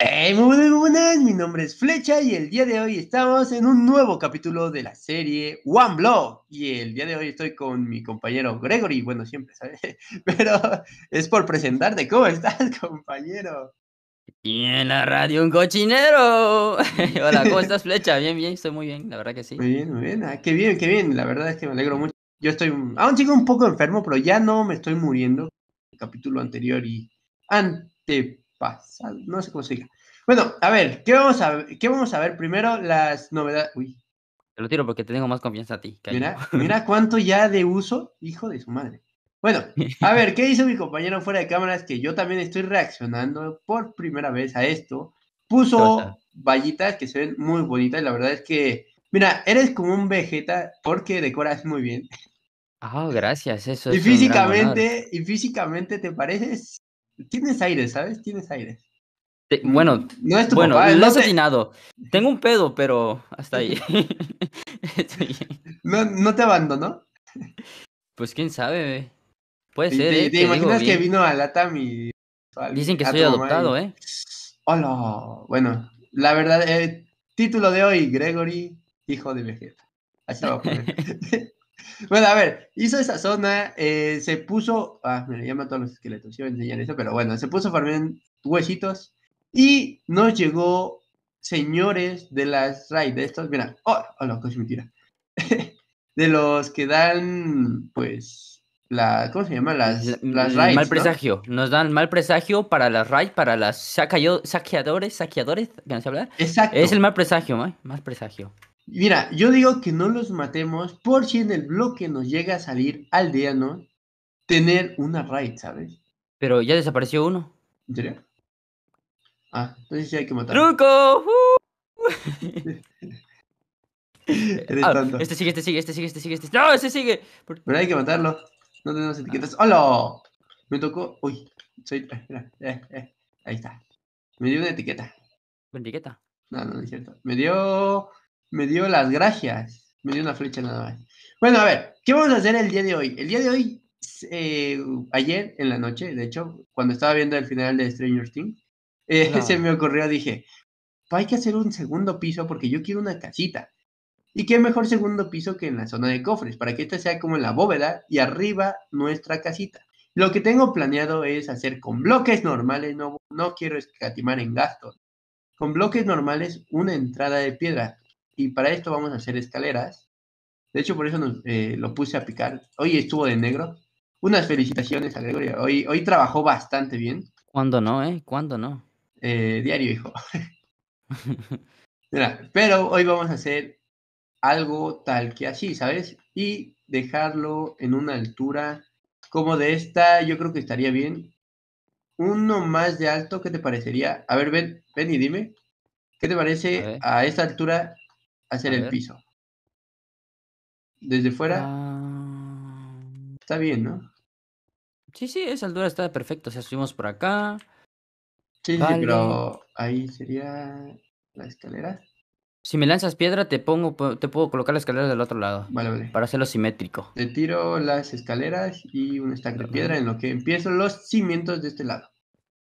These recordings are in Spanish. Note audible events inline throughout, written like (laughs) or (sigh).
Hey, muy buenas, buenas, mi nombre es Flecha y el día de hoy estamos en un nuevo capítulo de la serie One Blow. Y el día de hoy estoy con mi compañero Gregory, bueno, siempre, ¿sabes? (laughs) Pero es por presentarte. ¿Cómo estás, (laughs) compañero? Y en la radio un cochinero. (laughs) Hola, ¿cómo estás, Flecha? Bien, bien, estoy muy bien, la verdad que sí. Muy bien, muy bien. Ah, qué bien, qué bien. La verdad es que me alegro mucho. Yo estoy, aún sigo un poco enfermo, pero ya no me estoy muriendo. El capítulo anterior y ante no se consiga, Bueno, a ver, ¿qué vamos a, ver? ¿qué vamos a ver? Primero las novedades. Uy. Te lo tiro porque te tengo más confianza a ti. mira, mira cuánto ya de uso, hijo de su madre. Bueno, a ver, ¿qué hizo mi compañero fuera de cámaras? Que yo también estoy reaccionando por primera vez a esto. Puso vallitas que se ven muy bonitas. La verdad es que, mira, eres como un Vegeta porque decoras muy bien. Ah, gracias, eso y físicamente, y físicamente te pareces Tienes aire, ¿sabes? Tienes aire. bueno, no es tu bueno, lo asesinado. Tengo un pedo, pero hasta ahí. (laughs) no, te abandonó. Pues quién sabe, Puede ser. ¿Te, ¿eh? imaginas que vino a Latam y. Dicen que soy adoptado, ¿eh? Hola. Bueno, la verdad, el eh, título de hoy, Gregory, hijo de Vegeta. Hasta luego. va a (laughs) (laughs) Bueno, a ver, hizo esa zona, eh, se puso. Ah, me llama a todos los esqueletos, iba a enseñar eso, pero bueno, se puso farmear huesitos y nos llegó señores de las raids de estos. Mira, oh, oh no, mentira. (laughs) de los que dan, pues, la, ¿cómo se llama? Las, las mm, raids. Mal presagio. Nos dan mal presagio para las raids, para las saqueadores, saqueadores, ¿que nos hablar? Es el mal presagio, ¿eh? mal presagio. Mira, yo digo que no los matemos por si en el bloque nos llega a salir al no tener una raid, ¿sabes? Pero ya desapareció uno. ¿En serio? Ah, entonces sí hay que matarlo. ¡Truco! (laughs) Ah, este sigue, Este sigue, este sigue, este sigue, este sigue, este ¡No, este sigue! Pero hay que matarlo. No tenemos etiquetas. Ah. ¡Hola! Me tocó. Uy, soy. Eh, eh, eh, ahí está. Me dio una etiqueta. ¿Una etiqueta? No, no, no es cierto. Me dio me dio las gracias. Me dio una flecha nada más. Bueno, a ver, ¿qué vamos a hacer el día de hoy? El día de hoy, eh, ayer en la noche, de hecho, cuando estaba viendo el final de Stranger Things, eh, (laughs) se me ocurrió, dije, pues hay que hacer un segundo piso porque yo quiero una casita. ¿Y qué mejor segundo piso que en la zona de cofres? Para que esta sea como en la bóveda y arriba nuestra casita. Lo que tengo planeado es hacer con bloques normales, no, no quiero escatimar en gastos. Con bloques normales, una entrada de piedra. Y para esto vamos a hacer escaleras. De hecho, por eso nos, eh, lo puse a picar. Hoy estuvo de negro. Unas felicitaciones a Gregorio. Hoy, hoy trabajó bastante bien. ¿Cuándo no, eh? ¿Cuándo no? Eh, diario, hijo. (laughs) (laughs) pero hoy vamos a hacer algo tal que así, ¿sabes? Y dejarlo en una altura como de esta, yo creo que estaría bien. Uno más de alto, ¿qué te parecería? A ver, ven, ven y dime. ¿Qué te parece a esta altura hacer el piso. Desde fuera ah. está bien, ¿no? Sí, sí, esa altura está perfecta. O sea, subimos por acá. Sí, sí, pero ahí sería la escalera. Si me lanzas piedra, te pongo, te puedo colocar la escalera del otro lado. Vale, vale. Para hacerlo simétrico. Te tiro las escaleras y un stack de piedra en lo que empiezo los cimientos de este lado.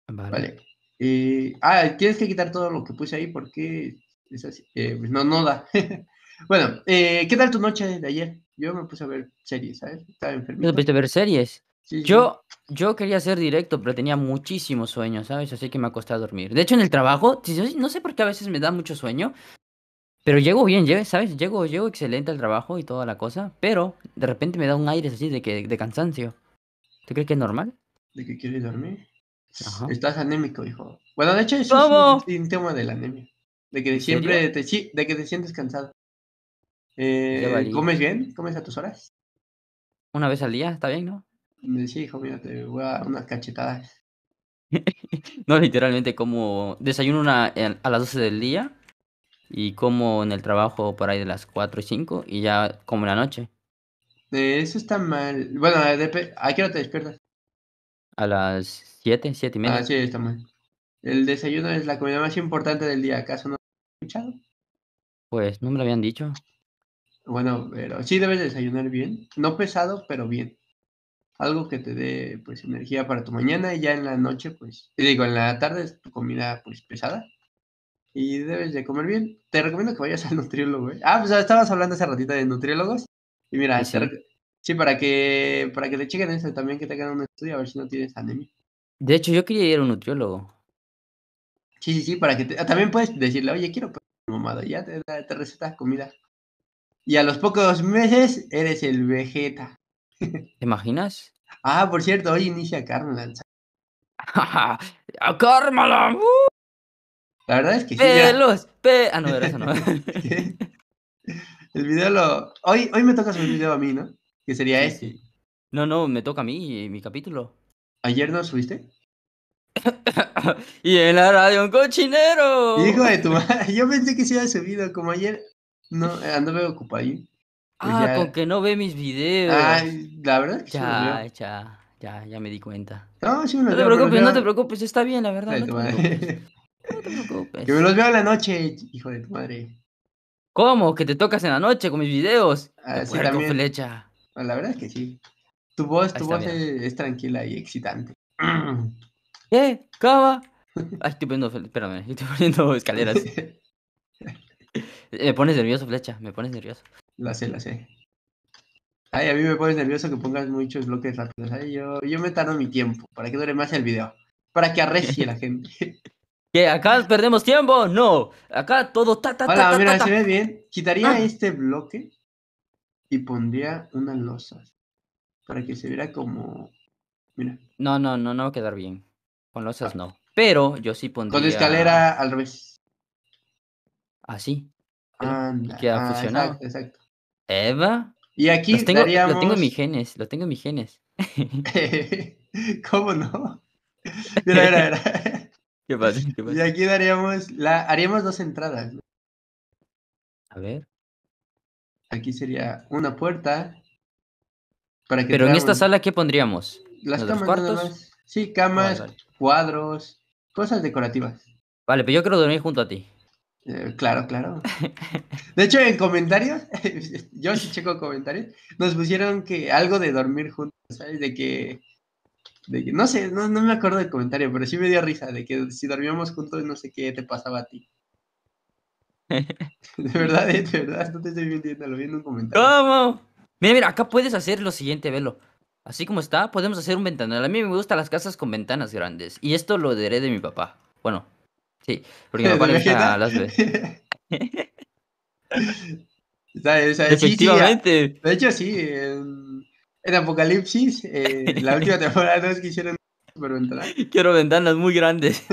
Vale. Eh, ah, tienes que quitar todo lo que puse ahí porque es eh, pues, no, no da. (laughs) bueno, eh, ¿qué tal tu noche de ayer? Yo me puse a ver series, ¿sabes? Estaba enfermo ¿Te puse a ver series? yo, yo quería hacer directo, pero tenía muchísimos sueños, ¿sabes? Así que me acosté a dormir. De hecho, en el trabajo, no sé por qué a veces me da mucho sueño, pero llego bien, ¿sabes? Llego, llego excelente al trabajo y toda la cosa, pero de repente me da un aire así de, que, de cansancio. ¿Tú crees que es normal? ¿De que quieres dormir? Estás anémico, hijo. Bueno, de hecho, es un, tema de la anemia. De que siempre te, sí, de que te sientes cansado. Eh, ¿Comes bien? ¿Comes a tus horas? Una vez al día, está bien, ¿no? Mm, sí, hijo mío, te voy a dar unas cachetadas. (laughs) no, literalmente como desayuno a las 12 del día y como en el trabajo por ahí de las 4 y 5 y ya como en la noche. Eh, eso está mal. Bueno, eh, ¿a qué hora te despiertas? A las 7, 7 y media. Ah, sí, está mal. El desayuno es la comida más importante del día, ¿acaso no? escuchado? Pues no me lo habían dicho. Bueno, pero sí debes desayunar bien, no pesado, pero bien. Algo que te dé pues energía para tu mañana y ya en la noche, pues, digo, en la tarde es tu comida pues pesada. Y debes de comer bien. Te recomiendo que vayas (laughs) al nutriólogo. ¿eh? Ah, pues estabas hablando hace ratito de nutriólogos. Y mira, sí, para que para que te chequen eso también, que te hagan un estudio a ver si no tienes anemia. De hecho, yo quería ir a un nutriólogo. Sí, sí, sí, para que ah, también puedes decirle, oye, quiero mamada, ya te, recetas comida. Y a los pocos meses eres el Vegeta. (laughs) ¿Te imaginas? Ah, por cierto, hoy inicia Carmelan. (laughs) ¡Ah, ¡Uh! La verdad es que sí. Pelos, Ah, no, era eso no. (laughs) el video lo. Hoy, hoy me toca un video a mí, ¿no? Que sería este. No, no, me toca a mí, mi capítulo. ¿Ayer no subiste? y en la radio un cochinero. Hijo de tu madre, yo pensé que se había subido como ayer. No, no me Pues ah, con que no ve mis videos. Ay, la verdad. que ya, ya, ya, me di cuenta. No, sí no te preocupes, no te preocupes, está bien, la verdad. No te, preocupes. (laughs) no te preocupes. Que me los veo en la noche, hijo de tu madre. ¿Cómo? ¿Que te tocas en la noche con mis videos? Así ah, sí, flecha. Ah, la verdad es que sí. Tu voz, tu voz es tranquila y excitante. (clears throat) ¡Eh! ¡Cava! (laughs) Ay, estoy poniendo. Espérame, (laughs) estoy poniendo escaleras. me pones nervioso, flecha. Me pones nervioso. La sé, la sé. Ay, a mí me pones nervioso que pongas muchos bloques rápidos. Ay, yo, yo me tardo mi tiempo para que dure más el video. Para que arrecie la gente. (laughs) ¿Que acá perdemos tiempo? No. Acá todo ta ta ta, mira, se ve bien. Quitaría ah. este bloque y pondría unas losas para que se viera como. Mira. No, no, no, no va a quedar bien. Con losas ah. no. Pero yo sí pondría. Con escalera al revés. Así. Ah, queda ah, fusionado. Exacto, exacto, Eva. Y aquí daríamos... lo tengo en mis genes, lo tengo en mis (laughs) genes. ¿Cómo no? (laughs) Mira, mira, mira. ¿Qué pasa? Y aquí daríamos haríamos dos entradas. A ver. Aquí sería una puerta Pero en esta sala qué pondríamos? Las dos cuartos. Sí, camas, cuadros, cosas decorativas. Vale, pero yo quiero dormir junto a ti. Eh, claro, claro. De hecho, en comentarios, (laughs) yo sí checo comentarios, nos pusieron que algo de dormir juntos, ¿sabes? De que, no sé, no, me acuerdo del comentario, pero sí me dio risa de que si dormíamos juntos, no sé qué te pasaba a ti. (laughs) De verdad, de verdad, no te estoy mintiendo, lo vi en un comentario. ¿Cómo? Mira, mira, acá puedes hacer lo siguiente, velo. Así como está, podemos hacer un ventanal. A mí me gustan las casas con ventanas grandes. Y esto lo heredé de mi papá. Bueno, sí, porque mi (laughs) papá le gusta las veces. (laughs) Efectivamente. Ah, de hecho, sí. En, Apocalipsis, eh, la última (laughs) temporada es quisieron super ventanas. Quiero ventanas muy grandes.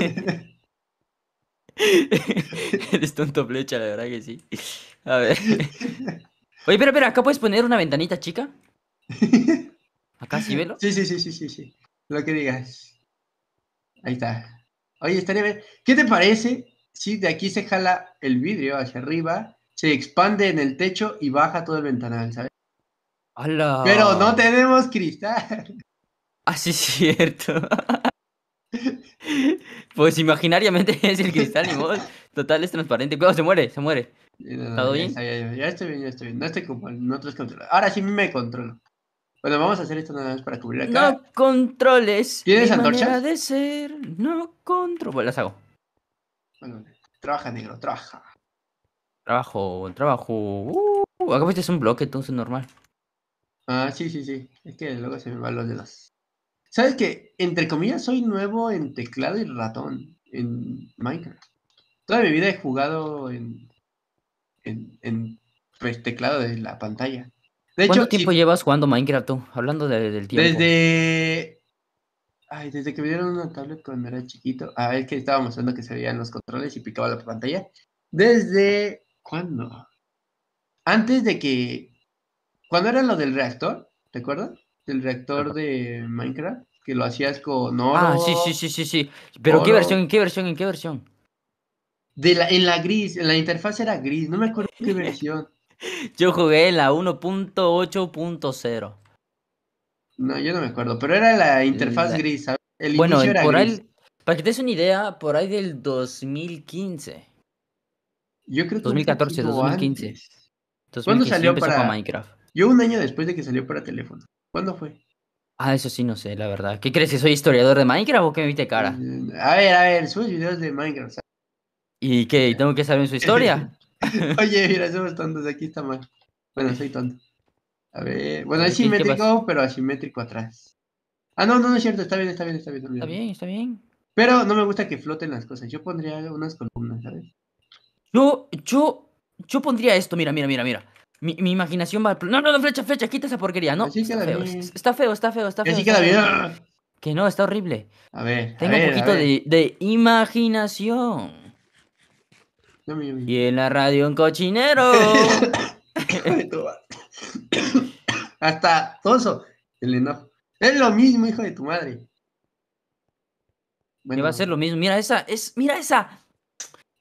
Eres tonto flecha, la verdad que sí. A ver. Oye, pero pero ¿acá puedes poner una ventanita chica? Acá sí velo. Sí, sí, sí, sí, sí, Lo que digas. Ahí está. Oye, estaría ¿Qué te parece si de aquí se jala el vidrio hacia arriba, se expande en el techo y baja todo el ventanal, ¿sabes? Pero no tenemos cristal. (laughs) Ah, sí, es cierto. (laughs) pues imaginariamente (laughs) es el cristal, y vos. Total, es transparente. Cuidado, se muere, se muere. Eh, bien? ya, estoy bien, ya estoy bien. No estoy como, en Ahora sí me controlo. Bueno, vamos a hacer esto nada más para cubrir acá. No controles. ¿Tienes antorcha de ser, no controles... Bueno, las hago. trabaja, negro, trabaja. Trabajo, trabajo. Uh, acá es un bloque, entonces normal. Ah, sí, sí, sí. Es que luego se me van los dedos. ¿Sabes qué? Entre comillas, soy nuevo en teclado y ratón en Minecraft. Toda mi vida he jugado en, en, en pues, teclado de la pantalla. ¿Cuánto tiempo llevas jugando Minecraft tú? Hablando del tiempo. Desde. Ay, desde que me dieron una tablet cuando era chiquito. A ah, ver, que estaba mostrando que se veían los controles y picaba la pantalla. Desde. ¿Cuándo? Antes de que. ¿Cuándo era lo del reactor, ¿te acuerdas? Del reactor de Minecraft, que lo hacías con oro. Ah, sí, sí, sí, sí, sí. Pero qué versión? ¿En qué versión? De la, en la gris, en la interfaz era gris, no me acuerdo qué (laughs) versión. Yo jugué la 1.8.0. No, yo no me acuerdo, pero era la interfaz gris. bueno, por Ahí, para que te des una idea, por ahí del 2015. Yo creo que 2014, 2015. 2015. ¿Cuándo salió para Minecraft? Yo un año después de que salió para teléfono. ¿Cuándo fue? Ah, eso sí, no sé, la verdad. ¿Qué crees? soy historiador de Minecraft o qué me viste cara? A ver, a ver, subes videos de Minecraft. ¿Y qué? ¿Tengo que saber su historia? (laughs) (laughs) Oye, mira, somos tontos, aquí está mal. Bueno, soy tonto. A ver, bueno, es simétrico, pero asimétrico atrás. Ah, no, no, no es cierto, está bien, está bien, está bien. Está bien, está bien. Pero no me gusta que floten las cosas, yo pondría unas columnas, ¿sabes? Yo, yo, yo pondría esto, mira, mira, mira, mira. Mi, mi imaginación va No, no, no, flecha, flecha, quita esa porquería, no. está, feo, está feo, está feo, está queda Que no, está horrible. A ver. Tengo un poquito de, de imaginación. Y en la radio un cochinero. (coughs) (coughs) Hasta Toso. Es lo mismo, hijo de tu madre. Bueno, va a ser lo mismo. Mira esa, es, mira esa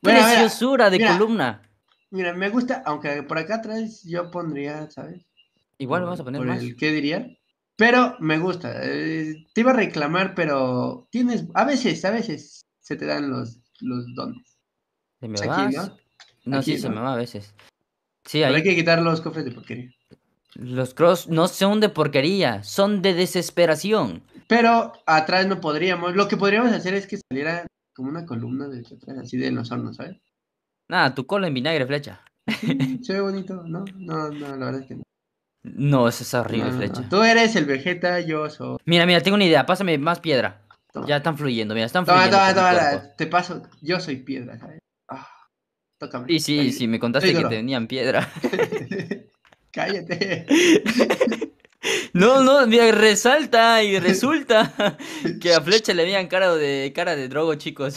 preciosura de columna. Mira, me gusta, aunque por acá atrás yo pondría, ¿sabes? Igual vamos a poner más. ¿Qué diría? Pero me gusta. Eh, te iba a reclamar, pero tienes, a veces, a veces se te dan los, los dones. ¿Se me pues va? ¿no? sí, se me va a veces. Sí, hay... que quitar los cofres de porquería. Los cross no son de porquería, son de desesperación. Pero atrás no podríamos. Lo que podríamos hacer es que saliera como una columna de atrás, así de los hornos, ¿sabes? Nada, tu cola en vinagre, flecha. Mm, se ve (laughs) bonito, ¿no? No, no, la verdad es que no. No, eso es horrible, flecha. Tú eres el Vegeta, yo soy. Mira, mira, tengo una idea. Pásame más piedra. Ya están fluyendo, mira, están fluyendo. Te paso. Yo soy piedra, ¿sabes? Y sí, sí, si me contaste que tenían piedra. (laughs) (laughs) Cállate. No, no, resalta y (laughs) resulta que a Flecha le veían cara de cara de drogo, chicos.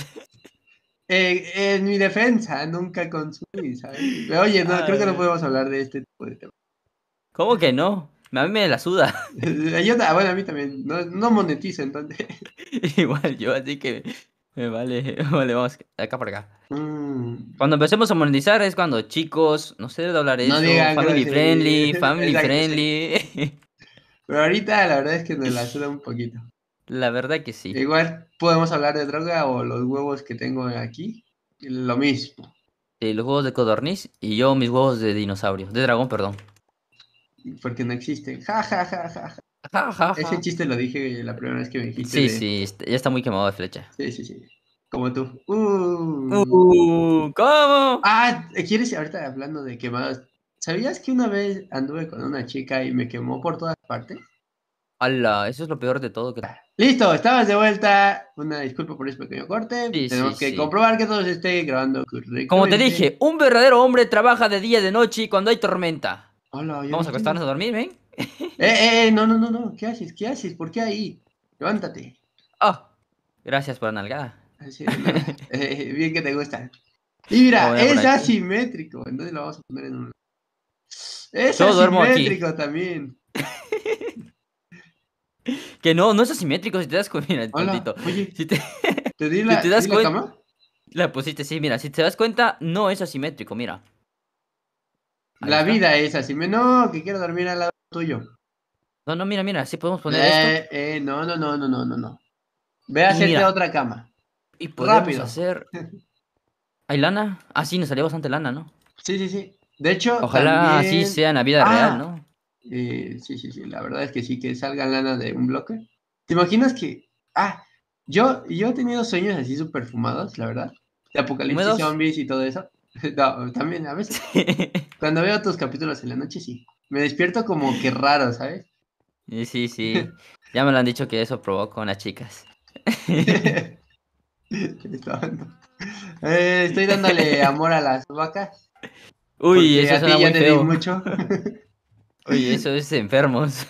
Eh, en mi defensa, nunca consumí, ¿sabes? oye, no, creo que no ah. podemos hablar de este tipo de tema ¿Cómo que no? A mí me la suda. bueno, a mí también. No, no monetizo, entonces. Igual yo, así que (laughs) vale, (laughs) vale, vamos acá por acá. Mm. Cuando empecemos a monetizar es cuando chicos, no sé de eso, family friendly, (laughs) family friendly. Pero ahorita la verdad es que nos la suda un poquito. La verdad que sí. Igual podemos hablar de droga o los huevos que tengo aquí, lo mismo. Sí, los huevos de codorniz y yo mis huevos de dinosaurio, de dragón, perdón. Porque no existen. Ja, ja, ja, ja, ja. Ese chiste lo dije la primera vez que me dijiste. Sí, sí, este, ya está muy quemado de flecha. Sí, sí, sí. Como tú. Uh, uh. ¿Cómo? Ah, ¿quieres? Ahorita hablando de quemados. ¿Sabías que una vez anduve con una chica y me quemó por todas partes? Ala, eso es lo peor de todo. Que... Ah, listo, estabas de vuelta. Una disculpa por ese pequeño corte. Tenemos que comprobar que todo se esté grabando Como te dije, un verdadero hombre trabaja de día y de noche cuando hay tormenta. Hola, Vamos a acostarnos a dormir, ¿ven? Eh, eh, eh, no, no, no, no. ¿Qué haces? ¿Qué haces? ¿Por qué ahí? Levántate. Ah, gracias por la nalgada. (laughs) eh, bien que te gusta. Y mira, es asimétrico. Entonces lo vamos a poner en un. Es asimétrico también. (laughs) que no, no es asimétrico si te das cuenta. Mira, Hola, oye, si te... (laughs) ¿te di la, das cuenta... la cama? La pusiste, sí, mira, si te das cuenta, no es asimétrico, mira. la vida es así. No, que quiero dormir al lado tuyo. No, no, mira, mira, sí podemos poner eh, esto. Eh, no, no, no, no, no, no, no. Ve a hacerte otra cama. Y pues Rápido. hacer. (laughs) ¿Hay lana? Ah, sí, nos salió bastante lana, ¿no? Sí, sí, sí. De hecho, ojalá así sea en la vida ah. real, ¿no? sí, sí, sí. La verdad es que sí, que salga lana de un bloque. ¿Te imaginas que.? Ah, yo, yo he tenido sueños así súper fumados, la verdad. De apocalipsis zombies y todo eso. (laughs) no, también a veces. (laughs) Cuando veo tus capítulos en la noche, sí. Me despierto como que raro, ¿sabes? Sí, sí, sí. Ya me lo han dicho que eso provoca las chicas. (laughs) Eh, estoy dándole amor a las vacas. Uy, eso es muy feo. mucho. (laughs) eso es enfermos.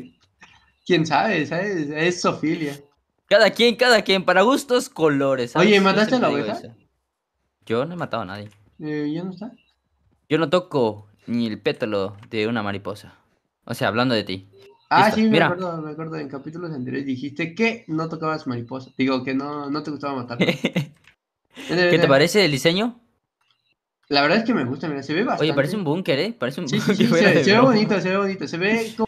(laughs) ¿Quién sabe? ¿Sabes? Es sofilia. Cada quien, cada quien, para gustos, colores. Oye, ¿mataste a la oveja? Yo no he matado a nadie. Eh, ¿Ya no está? Yo no toco, ni el pétalo de una mariposa. O sea, hablando de ti. Ah, sí, me acuerdo, me acuerdo, en capítulos anteriores dijiste que no tocabas mariposa. Digo, que no, no te gustaba matar. (laughs) ¿Qué te parece el diseño? La verdad es que me gusta, mira, se ve bastante. Oye, parece un búnker, ¿eh? Parece un sí, sí, sí, se, ve, bonito, se ve bonito. Se ve como...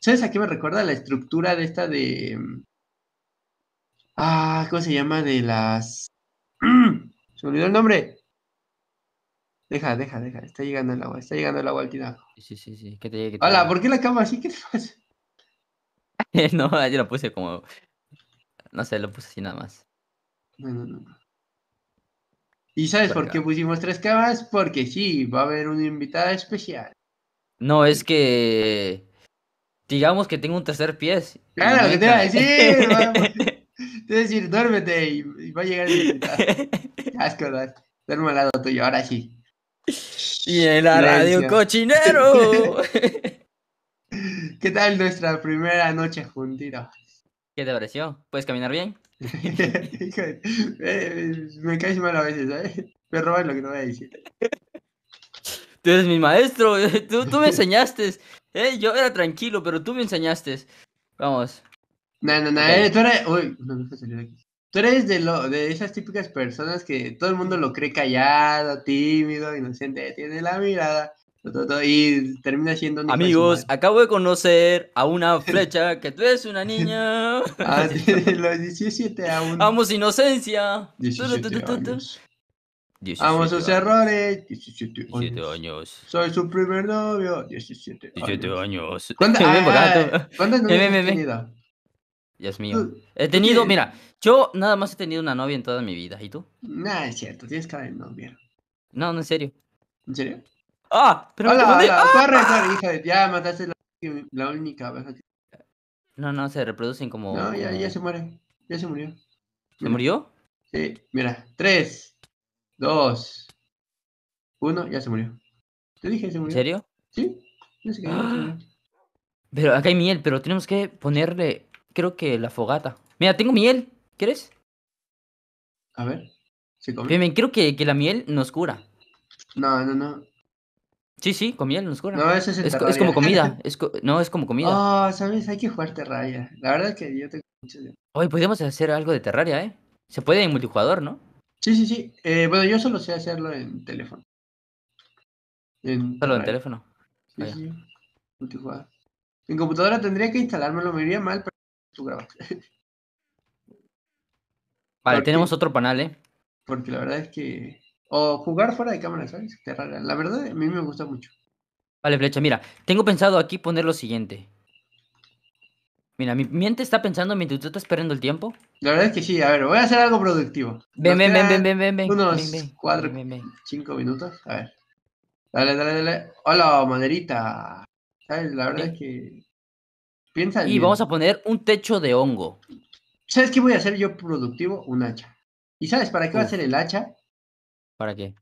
¿Sabes a qué me recuerda la estructura de esta de... Mm, ah, ¿cómo se llama? De las... (clears throat) se me olvidó el nombre. Deja, deja, deja. Está llegando el agua, está llegando el agua al tirado Sí, sí, sí. Que te llegue, que te Hola, ¿por qué la cama así? ¿Qué te pasa? (laughs) no, yo la puse como. No sé, lo puse así nada más. No, no, no. ¿Y sabes por, qué pusimos tres camas? Porque sí, va a haber una invitada especial. No, es que. Digamos que tengo un tercer pie. Claro, que te iba a decir. (laughs) te iba a decir, duérmete y, va a llegar el invitado. (laughs) Asco, Duermo al lado tuyo, ahora sí. Y en la radio cochinero. (laughs) ¿Qué tal nuestra primera noche juntita? ¿Qué te pareció? ¿Puedes caminar bien? (laughs) me caes mal a veces, ¿sabes? ¿eh? Me robas lo que no voy a decir. Tú eres mi maestro, (laughs) tú, me enseñaste. yo era tranquilo, pero tú me enseñaste. Vamos. No, no, no, eh, tú eres... Uy, no me salir aquí tú eres de, lo, de esas típicas personas que todo el mundo lo cree callado, tímido, inocente, tiene la mirada. Y termina siendo un... Amigos, acabo de conocer a una flecha que tú eres una niña. (laughs) Ah, a los 17 años. Vamos, inocencia. 17 años. sus errores. 17 años. Soy su primer novio. 17 años. 17 años. (laughs) Ah, ¿Cuántos, ah, es mío. He tenido, mira, yo nada más he tenido una novia en toda mi vida. ¿Y tú? nada es cierto, tienes que de novia. No, no, en serio. ¿En serio? ¡Ah! Pero hola, hola, corre, corre, hija de... Ya mataste la, única abeja que... No, no, se reproducen como... No, ya, ya se muere. Ya se murió. ¿Se murió? Sí, mira. Tres, dos, uno, ya se murió. Te dije, se murió. ¿En serio? Sí. No sé qué. Pero acá hay miel, pero tenemos que ponerle creo que la fogata. Mira, tengo miel. ¿Quieres? A ver. Bien, bien, creo que, la miel nos cura. No, no, no. Sí, sí, con miel nos cura. No, ese es, es como comida. (laughs) no, es como comida. Oh, sabes, hay que jugar Terraria. La verdad es que yo tengo mucho Hoy podemos hacer algo de Terraria, ¿eh? Se puede en multijugador, ¿no? Sí, sí, sí. Eh, bueno, yo solo sé hacerlo en teléfono. En solo en teléfono. Sí, ah, sí. Multijugador. En computadora tendría que instalármelo, me iría mal, pero tú (laughs) Vale, tenemos otro panel, ¿eh? Porque la verdad es que... O jugar fuera de cámara, ¿sabes? La verdad, a mí me gusta mucho. Vale, Flecha, mira, tengo pensado aquí poner lo siguiente. Mira, mi mente está pensando mientras tú estás perdiendo el tiempo. La verdad es que sí, a ver, voy a hacer algo productivo. Ven, ven, ven, ven, ven, ven. Unos cuatro, cinco minutos. A ver. Dale, dale, dale. Hola, maderita. ¿Sabes? La verdad es que y vamos a poner un techo de hongo. ¿Sabes qué voy a hacer yo productivo? Un hacha. ¿Y sabes para qué va a ser el hacha? ¿Para qué?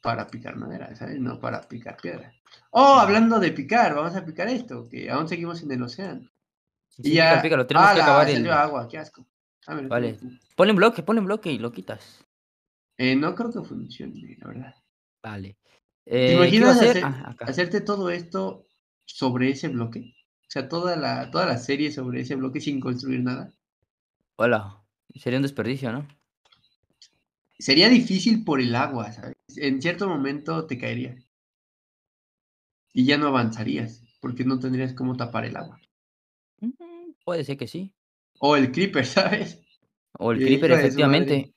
Para picar madera, ¿sabes? No para picar piedra. Oh, ah. hablando de picar, vamos a picar esto, que aún seguimos en el océano. y ya... Pícalo, tenemos ah, que acabar agua, qué asco. Ah, vale. Ponle en bloque, ponle en bloque y lo quitas. Eh, no creo que funcione, la verdad. Vale. ¿Te eh, imaginas hacerte todo esto sobre ese bloque? O sea, toda la, toda la serie sobre ese bloque sin construir nada. Hola, sería un desperdicio, ¿no? Sería difícil por el agua, ¿sabes? En cierto momento te caería. Y ya no avanzarías, porque no tendrías cómo tapar el agua. Mm, puede ser que sí. O el creeper, (laughs) ¿sabes? O el, el eh, creeper, efectivamente.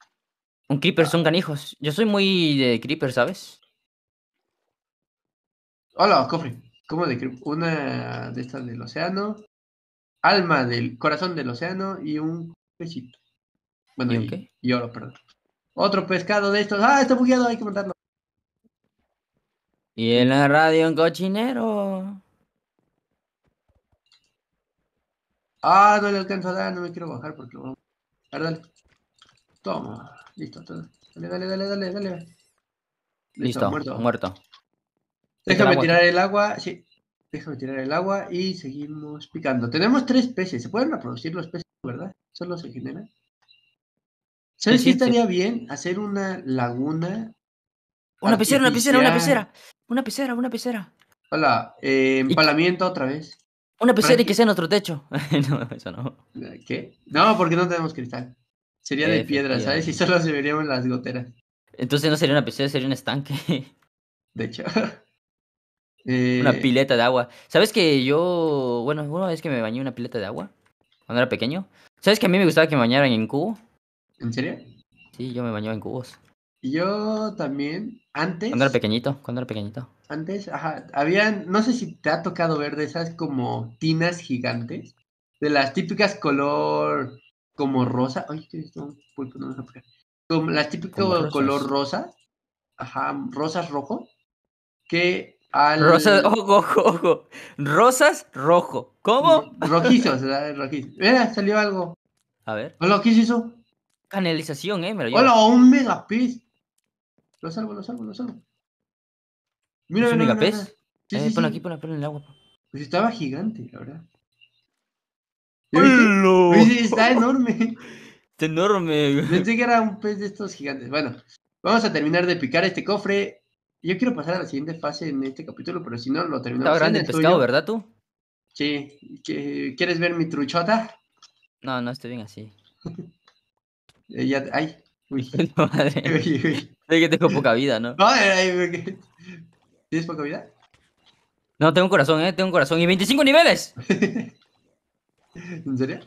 Un creeper ah. son canijos. Yo soy muy de creeper, ¿sabes? Hola, cofre. ¿Cómo decir Una de estas del océano, alma del corazón del océano y un pechito Bueno, y, y, oro, perdón. Otro pescado de estos. ¡Ah, está bugueado! Hay que matarlo. Y en la radio en cochinero. Ah, no le alcanzo a dar, no me quiero bajar porque perdón. Toma, listo, Dale, dale, dale, dale, Listo, Listo muerto. muerto. Déjame tirar el agua, sí. Déjame tirar el agua y seguimos picando. Tenemos tres peces. ¿Se pueden reproducir los peces, verdad? Solo se generan. ¿Sabes qué estaría bien? Hacer una laguna. Una pecera, una pecera, una pecera. Una pecera, una pecera. Hola, eh, empalamiento otra vez. Una pecera y que sea en otro techo. (laughs) no, eso no. Eh, ¿Qué? No, porque no tenemos cristal. Sería de piedra, ¿sabes? Y solo se verían las goteras. Entonces no sería una pecera, sería un estanque. De hecho. (laughs) Una pileta de agua. ¿Sabes que yo, bueno, una vez que me bañé una pileta de agua, cuando era pequeño, ¿sabes que a mí me gustaba que me bañaran en cubo? ¿En serio? Sí, yo me bañaba en cubos. Yo también, antes... Cuando era pequeñito, cuando era pequeñito. Antes, ajá, habían, no sé si te ha tocado ver de esas como tinas gigantes, de las típicas color como rosa. Ay, que esto, no me Como las típicas color rosa, ajá, rosas rojo, que Rosas, (laughs) ojo, ojo, ojo. Rosas rojo. ¿Cómo? Rojizos, rojizos. Mira, salió algo. A ver. Hola, ¿qué es eso? Canalización, eh. Me lo Hola, un megapez. Lo salvo, lo salvo, lo salvo. Mira, ¿Es un megapés? megapez? Sí, eh, sí, pon aquí, pon, en el agua. Pues estaba gigante, la verdad. sí, Está enorme. (laughs) Está enorme. Pensé que era un pez de estos gigantes. Bueno, vamos a terminar de picar este cofre yo quiero pasar a la siguiente fase en este capítulo, pero si no, lo terminamos. Está grande el pescado, ¿verdad tú? Sí. ¿Quieres ver mi truchota? No, no estoy bien así. (laughs) Eh, ya, ay. Uy. (laughs) no, madre. (laughs) Uy, que tengo poca vida, ¿no? no ay. ¿Tienes poca vida? No, tengo un corazón, ¿eh? Tengo un corazón y 25 niveles. ¿En serio?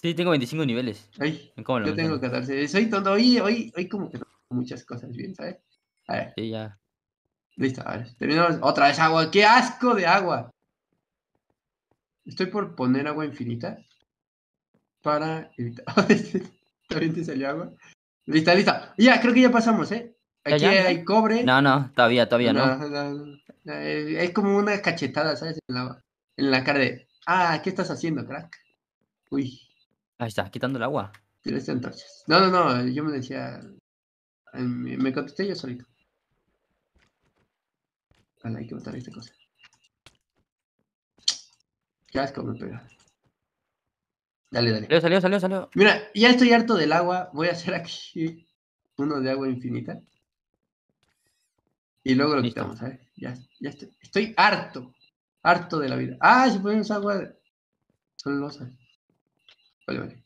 Sí, tengo 25 niveles. Ay, yo tengo que casarse. Soy tonto. Hoy, hoy, hoy como que muchas cosas bien, ¿sabes? A ver. Sí, ya. Listo, a Terminamos. Otra vez agua. ¡Qué asco de agua! Estoy por poner agua infinita para evitar. (laughs) También te salió agua. Lista, lista. Ya, creo que ya pasamos, ¿eh? Aquí hay cobre. No, no, todavía, todavía no. Eh, es como una cachetada, ¿sabes? En la, cara de. Ah, ¿qué estás haciendo, crack? Uy. Ahí está, quitando el agua. Tienes No, no, no, yo me decía. Em, me contesté yo solito. Vale, hay que matar esta cosa. Qué asco me pega. Dale, dale. Salió, salió, salió, salió. Mira, ya estoy harto del agua. Voy a hacer aquí uno de agua infinita. Y luego lo quitamos, ¿sabes? Ya, ya estoy. Estoy harto. Harto de la vida. Ah, si ponemos agua. Son losas. Vale, vale.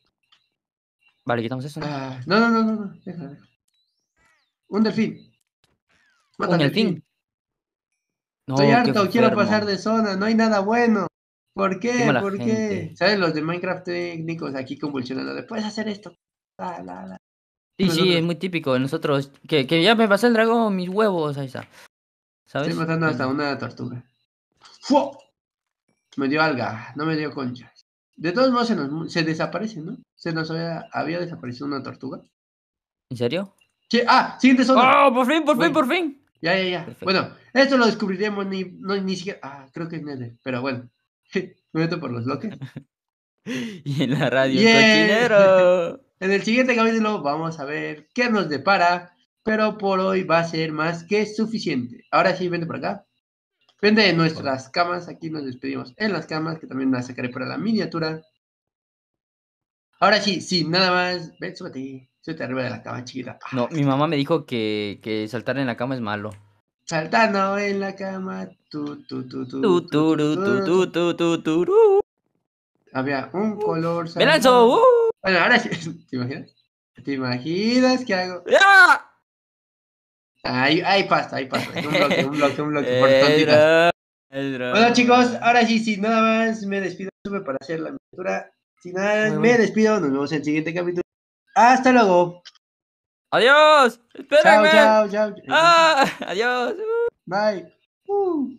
Vale, quitamos eso. No, ah, no, no, no, no. Un delfín. un delfín. Estoy harto, quiero pasar de zona, no hay nada bueno. ¿Por qué? ¿Por qué? ¿Sabes? Los de Minecraft técnicos aquí convulsionando. De, Puedes hacer esto. Sí, sí, es muy típico. Nosotros, que, ya me pasé el dragón, mis huevos, ahí está. ¿Sabes? Estoy matando hasta una tortuga. ¡Fu! Me dio alga, no me dio conchas De todos modos, se, nos, se desaparece, ¿no? Se nos había, desaparecido una tortuga. ¿En serio? ah, siguiente zona. ¡Oh, por fin, por fin, por fin! Ya, ya, ya. Bueno, esto lo descubriremos ni, no, siquiera. Ah, creo que es pero bueno. Me (laughs) meto por los bloques. (laughs) y en la radio cochinero. (laughs) En el siguiente capítulo vamos a ver qué nos depara, pero por hoy va a ser más que suficiente. Ahora sí, vente por acá. Vente de nuestras camas, aquí nos despedimos en las camas, que también las sacaré para la miniatura. Ahora sí, sí nada más, ven, ti. Estoy arriba de la cama, chiquita. Ah. no, mi mamá me dijo que, que saltar en la cama es malo. Saltando en la cama. Tu, tu, tu, tu, tu, Había un uh, color. ¡Me uh. Bueno, ahora sí. (laughs) ¿Te imaginas? ¿Te imaginas qué hago? ¡Ya! Ahí, pasa, ahí pasa. Un bloque, un bloque, un bloque. por (laughs) Bueno, chicos, ahora sí, sin nada más, me despido. Sube para hacer la miniatura. Sin nada, me despido. Nos vemos en el siguiente capítulo. Hasta luego. Adiós. Espérame. Chao, chao, chao. Ah, (laughs) adiós. Bye. Uh.